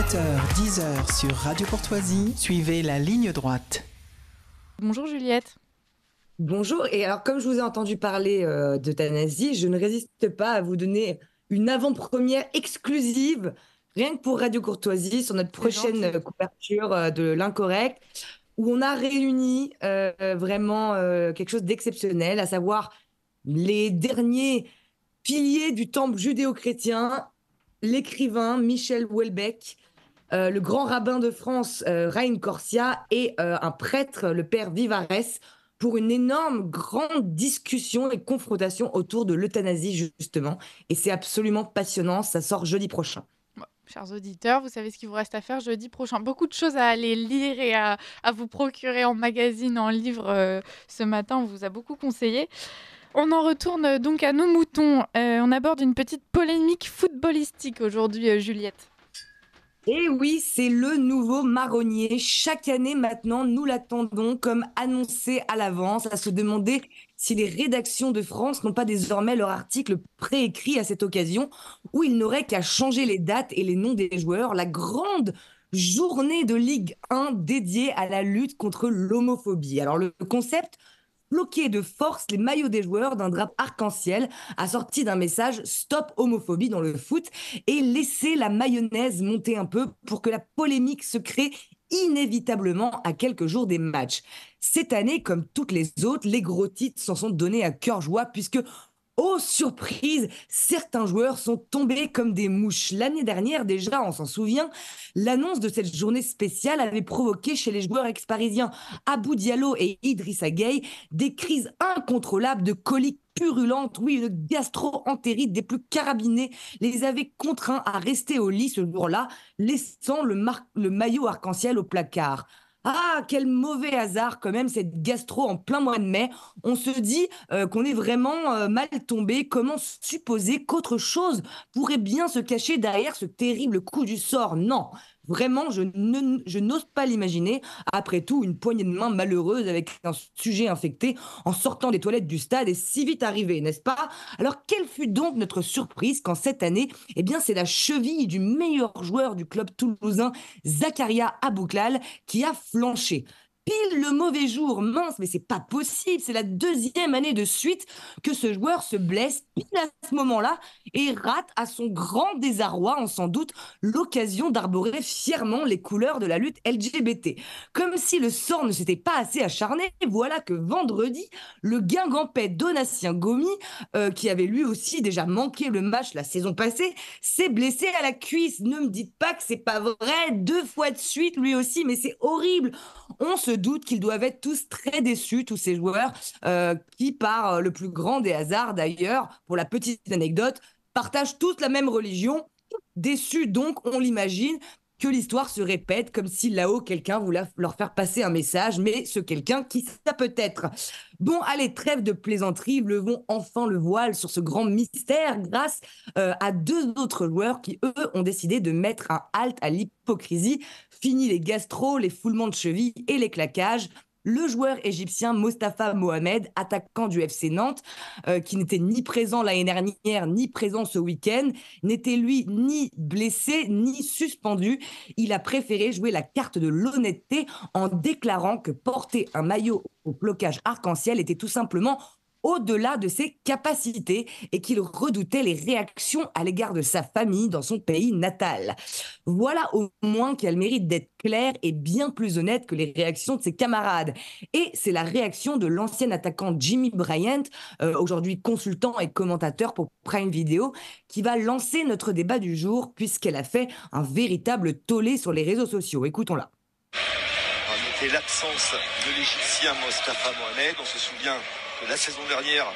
7h, 10h sur Radio Courtoisie, suivez la ligne droite. Bonjour Juliette. Bonjour, et alors comme je vous ai entendu parler de euh, d'euthanasie, je ne résiste pas à vous donner une avant-première exclusive, rien que pour Radio Courtoisie, sur notre prochaine couverture euh, de L'Incorrect, où on a réuni euh, vraiment quelque chose d'exceptionnel, à savoir les derniers piliers du temple judéo-chrétien l'écrivain Michel Houellebecq, euh, le grand rabbin de France, euh, Rain Corsia, et euh, un prêtre, le père Vivares, pour une énorme, grande discussion et confrontation autour de l'euthanasie, justement. Et c'est absolument passionnant, ça sort jeudi prochain. chers auditeurs, vous savez ce qu'il vous reste à faire jeudi prochain. Beaucoup de choses à aller lire et à, vous procurer en magazine, en livre. ce matin, on vous a beaucoup conseillé. On en retourne donc à nos moutons. on aborde une petite polémique footballistique aujourd'hui, Juliette. Et oui, c'est le nouveau marronnier. Chaque année maintenant, nous l'attendons comme annoncé à l'avance, à se demander si les rédactions de France n'ont pas désormais leur article préécrit à cette occasion, où il n'aurait qu'à changer les dates et les noms des joueurs. La grande journée de Ligue 1 dédiée à la lutte contre l'homophobie. Alors le concept bloquer de force les maillots des joueurs d'un drap arc-en-ciel assorti d'un message Stop homophobie dans le foot et laisser la mayonnaise monter un peu pour que la polémique se crée inévitablement à quelques jours des matchs. Cette année, comme toutes les autres, les gros titres s'en sont donnés à cœur joie puisque Oh surprise, certains joueurs sont tombés comme des mouches. L'année dernière déjà, on s'en souvient, l'annonce de cette journée spéciale avait provoqué chez les joueurs ex-parisiens Abou Diallo et Idrissa Gueye des crises incontrôlables de coliques purulentes oui, une gastro-entérite des plus carabinés, les avait contraints à rester au lit ce jour-là, laissant le maillot arc-en-ciel au placard. Ah, quel mauvais hasard quand même, cette gastro en plein mois de mai. On se dit euh, qu'on est vraiment euh, mal tombé. Comment supposer qu'autre chose pourrait bien se cacher derrière ce terrible coup du sort Non, Vraiment, je, n'ose pas l'imaginer. Après tout, une poignée de main malheureuse avec un sujet infecté en sortant des toilettes du stade est si vite arrivée, n'est-ce pas Alors, quelle fut donc notre surprise quand cette année, eh bien, c'est la cheville du meilleur joueur du club toulousain, Zakaria Abouklal, qui a flanché pile le mauvais jour. Mince, mais c'est pas possible. C'est la deuxième année de suite que ce joueur se blesse pile à ce moment-là et rate à son grand désarroi, en sans doute, l'occasion d'arborer fièrement les couleurs de la lutte LGBT. Comme si le sort ne s'était pas assez acharné, voilà que vendredi, le guingampais Donatien Gomi, euh, qui avait lui aussi déjà manqué le match la saison passée, s'est blessé à la cuisse. Ne me dites pas que c'est pas vrai. Deux fois de suite, lui aussi, mais c'est horrible. On se doute qu'ils doivent être tous très déçus, tous ces joueurs, euh, qui par euh, le plus grand des hasards d'ailleurs, pour la petite anecdote, partagent tous la même religion, déçus donc, on l'imagine, que l'histoire se répète comme si là-haut quelqu'un voulait leur faire passer un message, mais ce quelqu'un qui ça peut être. Bon, allez, trêve de plaisanterie, levons enfin le voile sur ce grand mystère grâce euh, à deux autres joueurs qui, eux, ont décidé de mettre un halt à l'hypocrisie. Fini les gastro, les foulements de cheville et les claquages le joueur égyptien Mostafa Mohamed, attaquant du FC Nantes, euh, qui n'était ni présent l'année dernière, ni présent ce week-end, n'était lui ni blessé, ni suspendu. Il a préféré jouer la carte de l'honnêteté en déclarant que porter un maillot au blocage arc-en-ciel était tout simplement au-delà de ses capacités et qu'il redoutait les réactions à l'égard de sa famille dans son pays natal. Voilà au moins qu'elle mérite d'être claire et bien plus honnête que les réactions de ses camarades. Et c'est la réaction de l'ancien attaquant Jimmy Bryant, euh, aujourd'hui consultant et commentateur pour Prime Video, qui va lancer notre débat du jour puisqu'elle a fait un véritable tollé sur les réseaux sociaux. Écoutons-la. noter l'absence de l'Égyptien Mostafa Mohamed. On se souvient la saison dernière,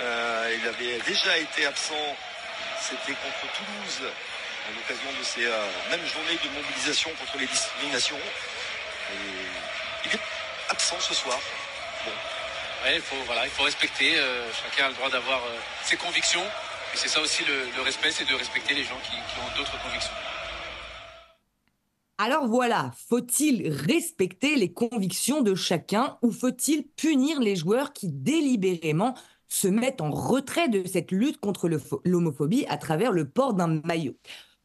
euh, il avait déjà été absent. C'était contre Toulouse à l'occasion de ces euh, mêmes journées de mobilisation contre les discriminations. il est absent ce soir. il, faut, respecter. Euh, chacun a le droit d'avoir ses convictions. Et c'est ça aussi le, respect, c'est de respecter les gens qui ont d'autres convictions. Alors voilà, faut-il respecter les convictions de chacun ou faut-il punir les joueurs qui délibérément se mettent en retrait de cette lutte contre l'homophobie à travers le port d'un maillot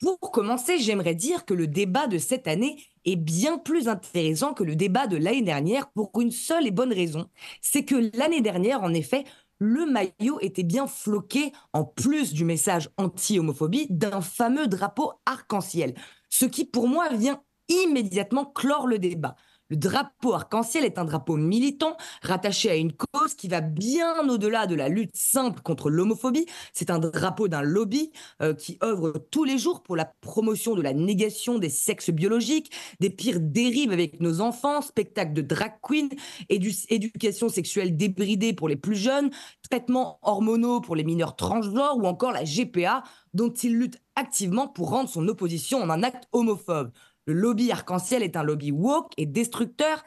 Pour commencer, j'aimerais dire que le débat de cette année est bien plus intéressant que le débat de l'année dernière pour une seule et bonne raison. C'est que l'année dernière, en effet, le maillot était bien floqué, en plus du message anti-homophobie, d'un fameux drapeau arc-en-ciel. Ce qui, pour moi, vient immédiatement clore le débat. Le drapeau arc-en-ciel est un drapeau militant rattaché à une cause qui va bien au-delà de la lutte simple contre l'homophobie. C'est un drapeau d'un lobby euh, qui œuvre tous les jours pour la promotion de la négation des sexes biologiques, des pires dérives avec nos enfants, spectacle de drag queen, et éducation sexuelle débridée pour les plus jeunes, traitements hormonaux pour les mineurs transgenres ou encore la GPA dont il lutte activement pour rendre son opposition en un acte homophobe. Le lobby arc-en-ciel est un lobby woke et destructeur,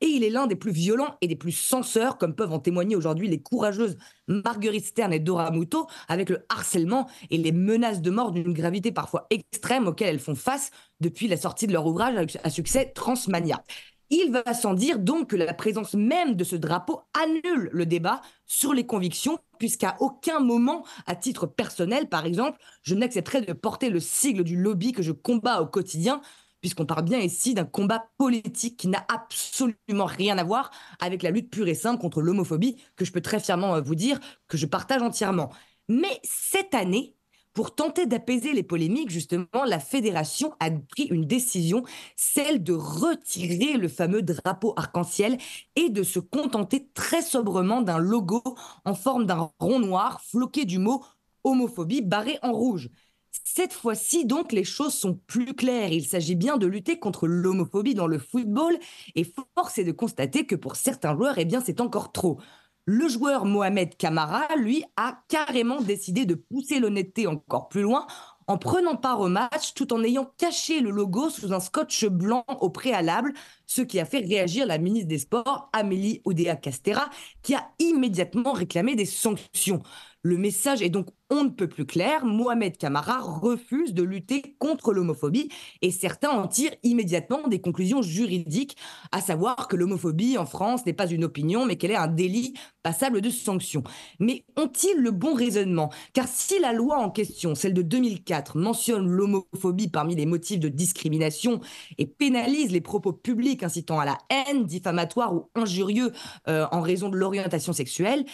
et il est l'un des plus violents et des plus censeurs, comme peuvent en témoigner aujourd'hui les courageuses Marguerite Stern et Dora Muto, avec le harcèlement et les menaces de mort d'une gravité parfois extrême auxquelles elles font face depuis la sortie de leur ouvrage à succès Transmania. Il va sans dire donc que la présence même de ce drapeau annule le débat sur les convictions, puisqu'à aucun moment, à titre personnel par exemple, je n'accepterai de porter le sigle du lobby que je combats au quotidien, puisqu'on parle bien ici d'un combat politique qui n'a absolument rien à voir avec la lutte pure et simple contre l'homophobie, que je peux très fièrement euh, vous dire que je partage entièrement. Mais cette année, pour tenter d'apaiser les polémiques, justement, la fédération a pris une décision, celle de retirer le fameux drapeau arc-en-ciel et de se contenter très sobrement d'un logo en forme d'un rond noir floqué du mot homophobie barré en rouge. Cette fois-ci, donc, les choses sont plus claires. Il s'agit bien de lutter contre l'homophobie dans le football et force est de constater que pour certains joueurs, eh bien, c'est encore trop. Le joueur Mohamed Kamara, lui, a carrément décidé de pousser l'honnêteté encore plus loin en prenant part au match tout en ayant caché le logo sous un scotch blanc au préalable, ce qui a fait réagir la ministre des Sports, Amélie Oudéa-Castera, qui a immédiatement réclamé des sanctions. Le message est donc on ne peut plus clair. Mohamed Camara refuse de lutter contre l'homophobie et certains en tirent immédiatement des conclusions juridiques, à savoir que l'homophobie en France n'est pas une opinion, mais qu'elle est un délit passable de sanctions. Mais ont-ils le bon raisonnement Car si la loi en question, celle de 2004, mentionne l'homophobie parmi les motifs de discrimination et pénalise les propos publics incitant à la haine, diffamatoire ou injurieux euh, en raison de l'orientation sexuelle,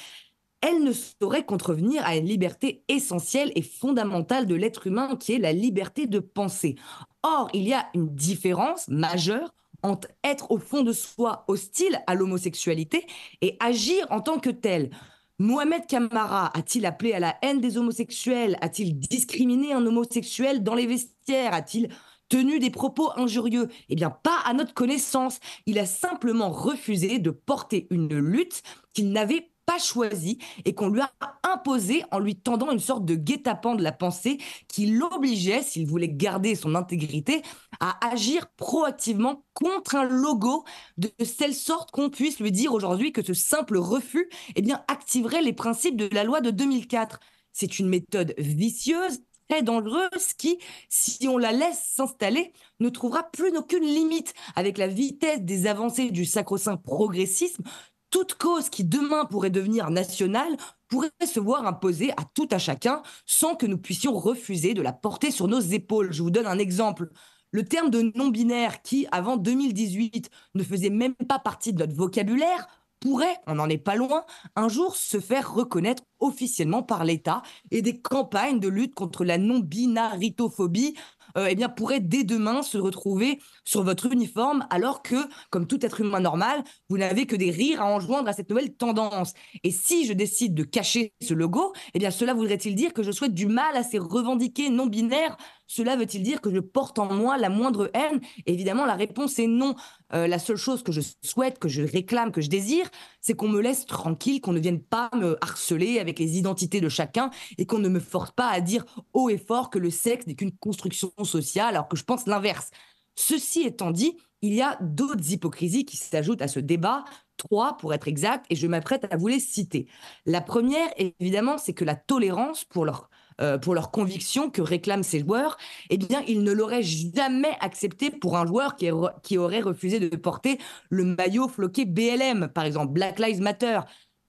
elle ne saurait contrevenir à une liberté essentielle et fondamentale de l'être humain qui est la liberté de penser. Or, il y a une différence majeure entre être au fond de soi hostile à l'homosexualité et agir en tant que tel. Mohamed Kamara a-t-il appelé à la haine des homosexuels A-t-il discriminé un homosexuel dans les vestiaires A-t-il tenu des propos injurieux Eh bien, pas à notre connaissance. Il a simplement refusé de porter une lutte qu'il n'avait choisi et qu'on lui a imposé en lui tendant une sorte de guet-apens de la pensée qui l'obligeait, s'il voulait garder son intégrité, à agir proactivement contre un logo de telle sorte qu'on puisse lui dire aujourd'hui que ce simple refus et eh bien, activerait les principes de la loi de 2004. C'est une méthode vicieuse, très dangereuse, qui, si on la laisse s'installer, ne trouvera plus aucune limite avec la vitesse des avancées du sacro-saint progressisme toute cause qui demain pourrait devenir nationale pourrait se voir imposée à tout à chacun sans que nous puissions refuser de la porter sur nos épaules. Je vous donne un exemple. Le terme de non-binaire, qui avant 2018 ne faisait même pas partie de notre vocabulaire, pourrait, on n'en est pas loin, un jour se faire reconnaître officiellement par l'État et des campagnes de lutte contre la non-binaritophobie euh, eh bien, pourrait dès demain se retrouver sur votre uniforme, alors que, comme tout être humain normal, vous n'avez que des rires à enjoindre à cette nouvelle tendance. Et si je décide de cacher ce logo, eh bien, cela voudrait-il dire que je souhaite du mal à ces revendiqués non binaires cela veut-il dire que je porte en moi la moindre haine Évidemment, la réponse est non. Euh, la seule chose que je souhaite, que je réclame, que je désire, c'est qu'on me laisse tranquille, qu'on ne vienne pas me harceler avec les identités de chacun et qu'on ne me force pas à dire haut et fort que le sexe n'est qu'une construction sociale, alors que je pense l'inverse. Ceci étant dit, il y a d'autres hypocrisies qui s'ajoutent à ce débat, trois pour être exact, et je m'apprête à vous les citer. La première, évidemment, c'est que la tolérance pour leur euh, pour leur conviction que réclament ces joueurs, eh bien, ils ne l'auraient jamais accepté pour un joueur qui, qui aurait refusé de porter le maillot floqué BLM, par exemple, Black Lives Matter.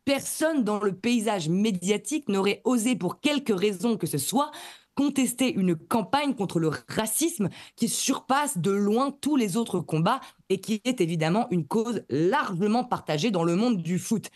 Personne dans le paysage médiatique n'aurait osé, pour quelque raison que ce soit, contester une campagne contre le racisme qui surpasse de loin tous les autres combats et qui est évidemment une cause largement partagée dans le monde du foot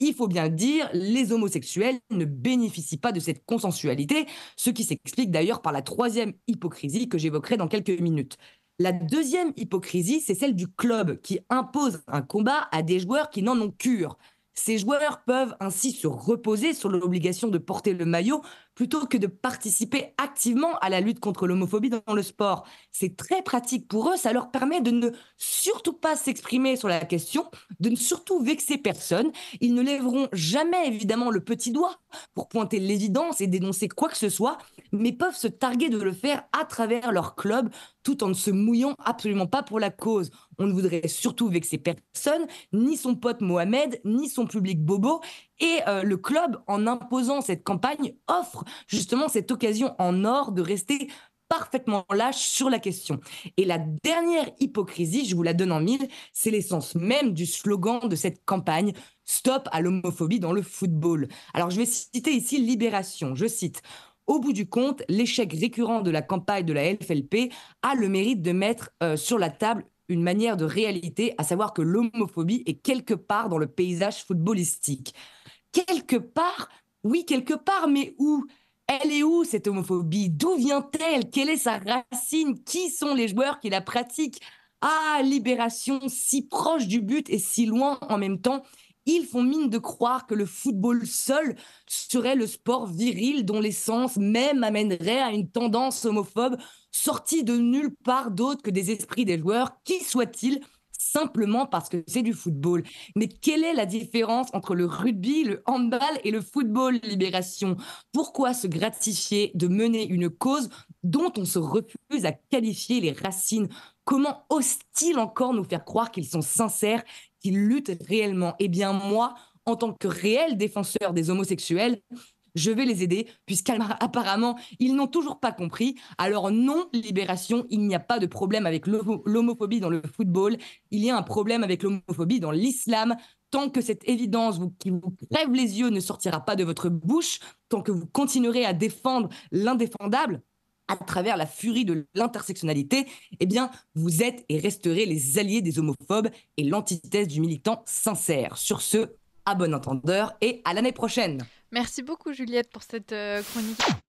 il faut bien dire, les homosexuels ne bénéficient pas de cette consensualité, ce qui s'explique d'ailleurs par la troisième hypocrisie que j'évoquerai dans quelques minutes. La deuxième hypocrisie, c'est celle du club qui impose un combat à des joueurs qui n'en ont cure. Ces joueurs peuvent ainsi se reposer sur l'obligation de porter le maillot plutôt que de participer activement à la lutte contre l'homophobie dans le sport. C'est très pratique pour eux, ça leur permet de ne surtout pas s'exprimer sur la question, de ne surtout vexer personne. Ils ne lèveront jamais évidemment le petit doigt pour pointer l'évidence et dénoncer quoi que ce soit, mais peuvent se targuer de le faire à travers leur club tout en ne se mouillant absolument pas pour la cause. On ne voudrait surtout vexer personne, ni son pote Mohamed, ni son public bobo, et euh, le club, en imposant cette campagne, offre justement cette occasion en or de rester parfaitement lâche sur la question. Et la dernière hypocrisie, je vous la donne en mille, c'est l'essence même du slogan de cette campagne Stop à l'homophobie dans le football. Alors je vais citer ici Libération, je cite. Au bout du compte, l'échec récurrent de la campagne de la FLP a le mérite de mettre euh, sur la table une manière de réalité, à savoir que l'homophobie est quelque part dans le paysage footballistique quelque part, oui, quelque part, mais où Elle est où cette homophobie D'où vient-elle Quelle est sa racine Qui sont les joueurs qui la pratiquent Ah, libération si proche du but et si loin en même temps. Ils font mine de croire que le football seul serait le sport viril dont l'essence même amènerait à une tendance homophobe sortie de nulle part d'autre que des esprits des joueurs, qui soit-il simplement parce que c'est du football. Mais quelle est la différence entre le rugby, le handball et le football, Libération Pourquoi se gratifier de mener une cause dont on se refuse à qualifier les racines Comment osent encore nous faire croire qu'ils sont sincères, qu'ils luttent réellement Eh bien moi, en tant que réel défenseur des homosexuels, je vais les aider, puisqu'apparemment, ils n'ont toujours pas compris. Alors non, Libération, il n'y a pas de problème avec l'homophobie dans le football, il y a un problème avec l'homophobie dans l'islam. Tant que cette évidence qui vous crève les yeux ne sortira pas de votre bouche, tant que vous continuerez à défendre l'indéfendable, à travers la furie de l'intersectionnalité, eh bien, vous êtes et resterez les alliés des homophobes et l'antithèse du militant sincère. Sur ce, à bon entendeur et à l'année prochaine. Merci beaucoup Juliette pour cette euh, chronique.